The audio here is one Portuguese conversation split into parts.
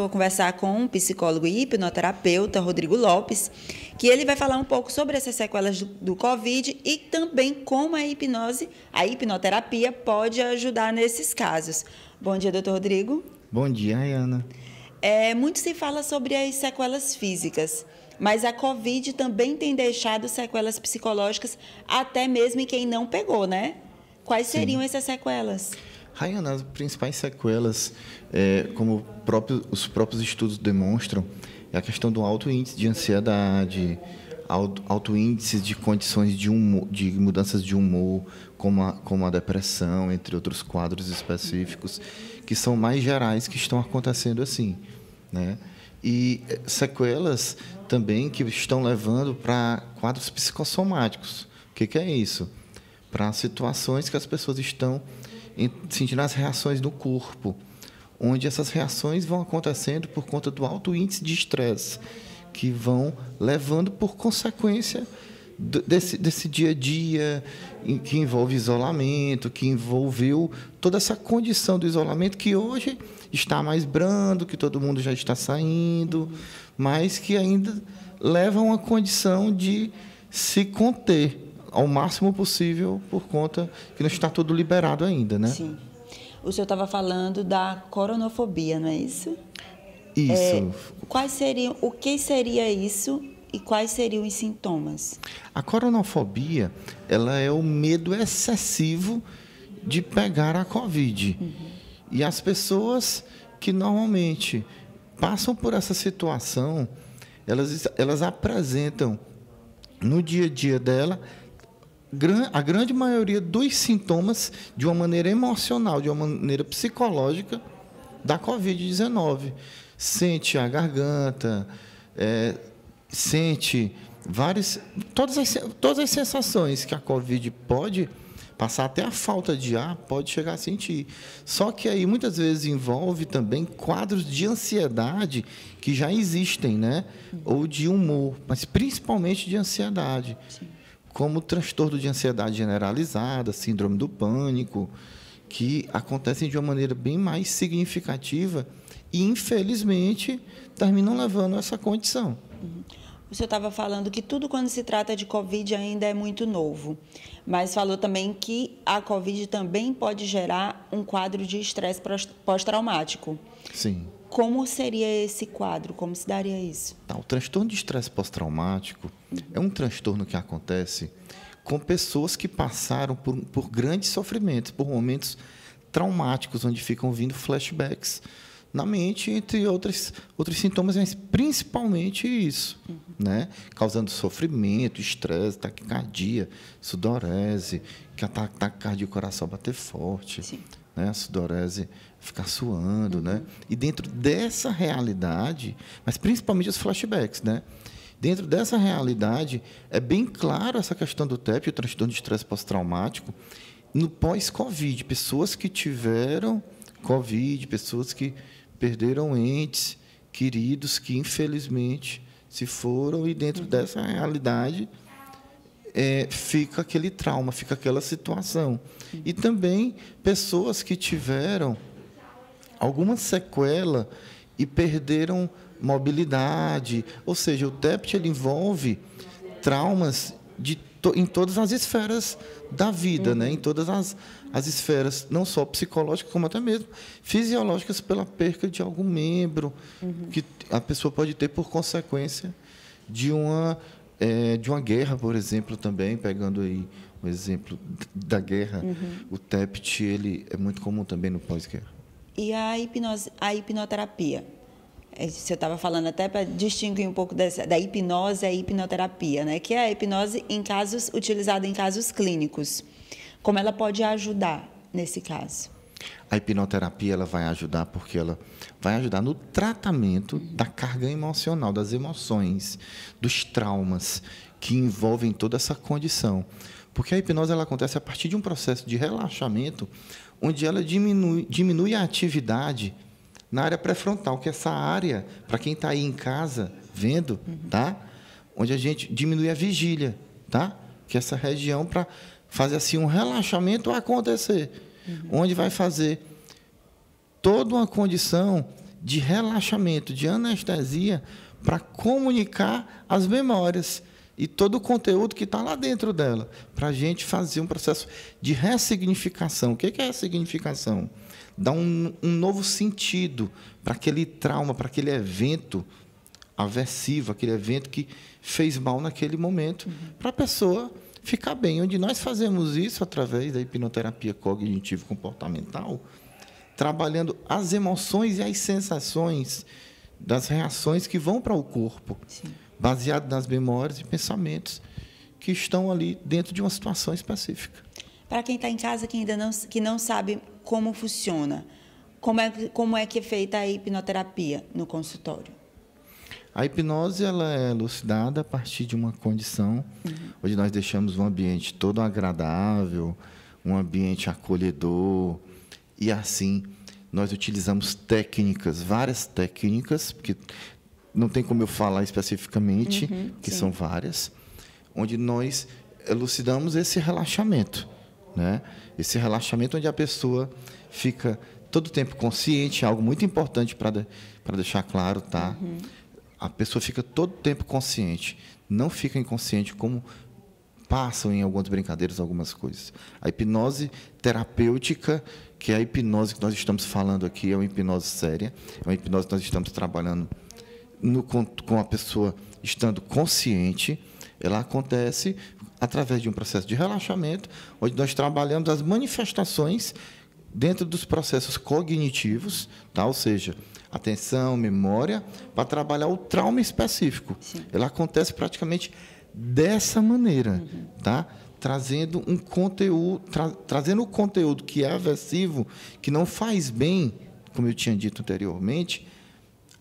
Vou conversar com um psicólogo e hipnoterapeuta, Rodrigo Lopes, que ele vai falar um pouco sobre essas sequelas do, do Covid e também como a hipnose, a hipnoterapia pode ajudar nesses casos. Bom dia, doutor Rodrigo. Bom dia, Ana. É, muito se fala sobre as sequelas físicas, mas a Covid também tem deixado sequelas psicológicas até mesmo em quem não pegou, né? Quais seriam essas sequelas? Rayana, as principais sequelas, é, como próprio, os próprios estudos demonstram, é a questão do alto índice de ansiedade, alto, alto índice de condições de, humor, de mudanças de humor, como a, como a depressão, entre outros quadros específicos, que são mais gerais que estão acontecendo assim. Né? E é, sequelas também que estão levando para quadros psicossomáticos. O que, que é isso? Para situações que as pessoas estão sentindo as reações no corpo, onde essas reações vão acontecendo por conta do alto índice de estresse, que vão levando por consequência desse, desse dia a dia que envolve isolamento, que envolveu toda essa condição do isolamento que hoje está mais brando, que todo mundo já está saindo, mas que ainda leva a uma condição de se conter ao máximo possível por conta que não está tudo liberado ainda, né? Sim. O senhor estava falando da coronofobia, não é isso? Isso. É, quais seriam, o que seria isso e quais seriam os sintomas? A coronofobia, ela é o medo excessivo de pegar a Covid. Uhum. E as pessoas que normalmente passam por essa situação, elas, elas apresentam no dia a dia dela a grande maioria dos sintomas de uma maneira emocional, de uma maneira psicológica da Covid-19. Sente a garganta, é, sente várias, todas, as, todas as sensações que a Covid pode passar, até a falta de ar pode chegar a sentir. Só que aí muitas vezes envolve também quadros de ansiedade que já existem, né? Ou de humor, mas principalmente de ansiedade. Sim como transtorno de ansiedade generalizada, síndrome do pânico, que acontecem de uma maneira bem mais significativa e, infelizmente, terminam levando a essa condição. Você uhum. O senhor estava falando que tudo quando se trata de Covid ainda é muito novo, mas falou também que a Covid também pode gerar um quadro de estresse pós-traumático. Sim. Como seria esse quadro? Como se daria isso? Tá, o transtorno de estresse pós-traumático uhum. é um transtorno que acontece com pessoas que passaram por, por grandes sofrimentos, por momentos traumáticos, onde ficam vindo flashbacks na mente, entre outros, outros sintomas, mas principalmente isso, uhum. né? Causando sofrimento, estresse, taquicardia, sudorese, que ataque cardíaco, coração bater forte, Sim né? A sudorese ficar suando, uhum. né? E dentro dessa realidade, mas principalmente os flashbacks, né? Dentro dessa realidade, é bem clara essa questão do TEP, o transtorno de estresse pós-traumático, no pós-Covid. Pessoas que tiveram Covid, pessoas que perderam entes queridos que, infelizmente, se foram, e dentro dessa realidade, é, fica aquele trauma, fica aquela situação. E também pessoas que tiveram alguma sequela e perderam mobilidade, ou seja, o TEPT ele envolve traumas de to, em todas as esferas da vida, uhum. né? em uhum. todas as, as esferas, não só psicológicas, como até mesmo fisiológicas, pela perca de algum membro uhum. que a pessoa pode ter por consequência de uma é, de uma guerra, por exemplo, também, pegando aí o exemplo da guerra, uhum. o TEPT ele é muito comum também no pós-guerra. E a, hipnose, a hipnoterapia? É, você estava falando até para distinguir um pouco dessa, da hipnose e hipnoterapia, né? que é a hipnose em casos utilizada em casos clínicos. Como ela pode ajudar nesse caso? A hipnoterapia ela vai ajudar porque ela vai ajudar no tratamento da carga emocional, das emoções, dos traumas que envolvem toda essa condição. Porque a hipnose ela acontece a partir de um processo de relaxamento, onde ela diminui, diminui a atividade na área pré-frontal, que é essa área, para quem está aí em casa vendo, tá? Onde a gente diminui a vigília, tá? Que é essa região para fazer assim um relaxamento acontecer uhum. onde vai fazer toda uma condição de relaxamento, de anestesia, para comunicar as memórias e todo o conteúdo que está lá dentro dela, para a gente fazer um processo de ressignificação. O que é ressignificação? Dar um, um novo sentido para aquele trauma, para aquele evento aversivo, aquele evento que fez mal naquele momento, uhum. para a pessoa ficar bem. Onde nós fazemos isso através da hipnoterapia cognitivo-comportamental, trabalhando as emoções e as sensações das reações que vão para o corpo, Sim. baseado nas memórias e pensamentos que estão ali dentro de uma situação específica. Para quem está em casa que ainda não, que não sabe como funciona, como é, como é que é feita a hipnoterapia no consultório? A hipnose ela é elucidada a partir de uma condição uhum. onde nós deixamos um ambiente todo agradável, um ambiente acolhedor e assim nós utilizamos técnicas, várias técnicas, porque não tem como eu falar especificamente, uhum, que sim. são várias, onde nós elucidamos esse relaxamento, né? Esse relaxamento onde a pessoa fica todo o tempo consciente, algo muito importante para de, deixar claro, tá? Uhum a pessoa fica todo o tempo consciente, não fica inconsciente como passam em algumas brincadeiras algumas coisas. A hipnose terapêutica, que é a hipnose que nós estamos falando aqui, é uma hipnose séria, é uma hipnose que nós estamos trabalhando no, com, com a pessoa estando consciente, ela acontece através de um processo de relaxamento, onde nós trabalhamos as manifestações dentro dos processos cognitivos, tá? ou seja, atenção, memória, para trabalhar o trauma específico. Sim. Ela acontece praticamente dessa maneira, uhum. tá? Trazendo um conteúdo, tra trazendo o conteúdo que é aversivo, que não faz bem, como eu tinha dito anteriormente,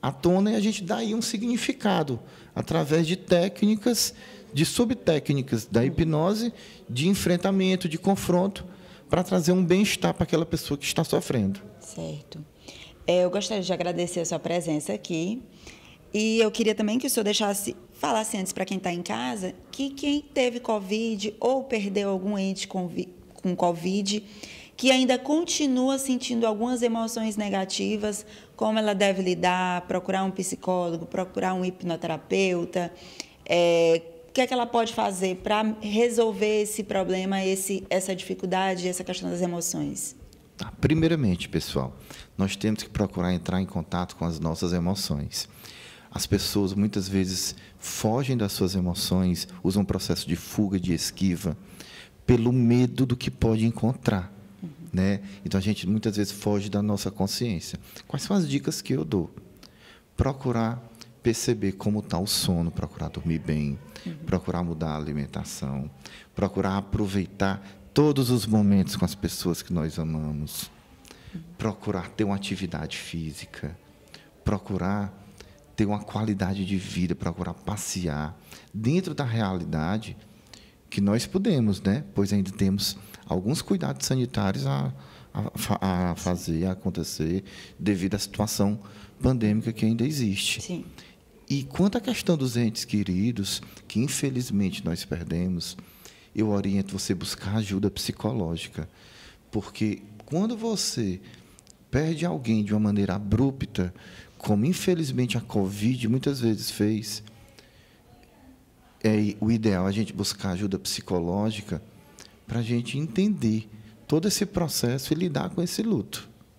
à tona e a gente dá aí um significado através de técnicas, de subtécnicas da uhum. hipnose, de enfrentamento, de confronto, para trazer um bem-estar para aquela pessoa que está sofrendo. Certo. É, eu gostaria de agradecer a sua presença aqui. E eu queria também que o senhor deixasse, falasse antes para quem está em casa, que quem teve Covid ou perdeu algum ente com, com Covid, que ainda continua sentindo algumas emoções negativas, como ela deve lidar, procurar um psicólogo, procurar um hipnoterapeuta, é, o que, é que ela pode fazer para resolver esse problema, esse, essa dificuldade, essa questão das emoções? Tá? Primeiramente, pessoal, nós temos que procurar entrar em contato com as nossas emoções. As pessoas muitas vezes fogem das suas emoções, usam um processo de fuga, de esquiva, pelo medo do que pode encontrar. Uhum. Né? Então a gente muitas vezes foge da nossa consciência. Quais são as dicas que eu dou? Procurar perceber como está o sono, procurar dormir bem, uhum. procurar mudar a alimentação, procurar aproveitar todos os momentos com as pessoas que nós amamos, procurar ter uma atividade física, procurar ter uma qualidade de vida, procurar passear dentro da realidade que nós podemos, né? Pois ainda temos alguns cuidados sanitários a, a, a fazer, a acontecer, devido à situação pandêmica que ainda existe. Sim. E quanto à questão dos entes queridos, que infelizmente nós perdemos, eu oriento você buscar ajuda psicológica. Porque quando você perde alguém de uma maneira abrupta, como infelizmente a Covid muitas vezes fez, é o ideal é a gente buscar ajuda psicológica para a gente entender todo esse processo e lidar com esse luto.